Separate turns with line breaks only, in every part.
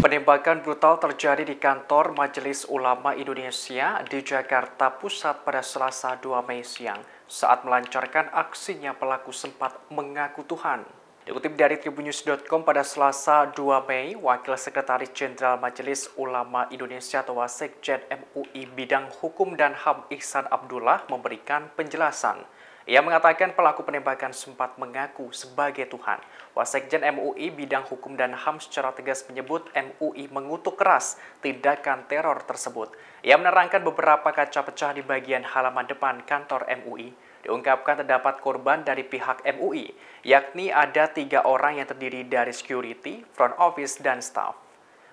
Penembakan brutal terjadi di kantor Majelis Ulama Indonesia di Jakarta Pusat pada Selasa 2 Mei siang. Saat melancarkan aksinya pelaku sempat mengaku Tuhan. Dikutip dari tribunews.com pada Selasa 2 Mei, Wakil Sekretaris Jenderal Majelis Ulama Indonesia atau Wasekjen MUI Bidang Hukum dan HAM Ihsan Abdullah memberikan penjelasan. Ia mengatakan pelaku penembakan sempat mengaku sebagai Tuhan. Wasekjen MUI bidang hukum dan HAM secara tegas menyebut MUI mengutuk keras tindakan teror tersebut. Ia menerangkan beberapa kaca pecah di bagian halaman depan kantor MUI. Diungkapkan terdapat korban dari pihak MUI, yakni ada tiga orang yang terdiri dari security, front office, dan staff.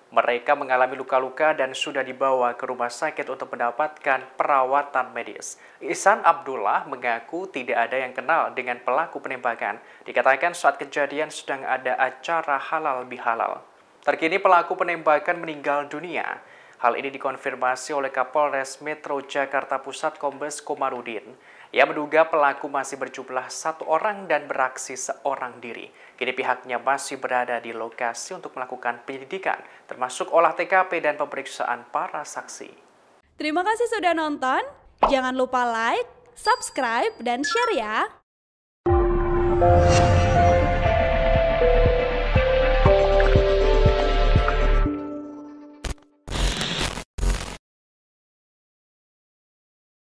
Mereka mengalami luka-luka dan sudah dibawa ke rumah sakit untuk mendapatkan perawatan medis. Ihsan Abdullah mengaku tidak ada yang kenal dengan pelaku penembakan. Dikatakan saat kejadian sedang ada acara halal bihalal. Terkini pelaku penembakan meninggal dunia. Hal ini dikonfirmasi oleh Kapolres Metro Jakarta Pusat Kombes Komarudin. Ia menduga pelaku masih berjumlah satu orang dan beraksi seorang diri. Kini pihaknya masih berada di lokasi untuk melakukan penyelidikan, termasuk olah TKP dan pemeriksaan para saksi.
Terima kasih sudah nonton. Jangan lupa like, subscribe, dan share ya.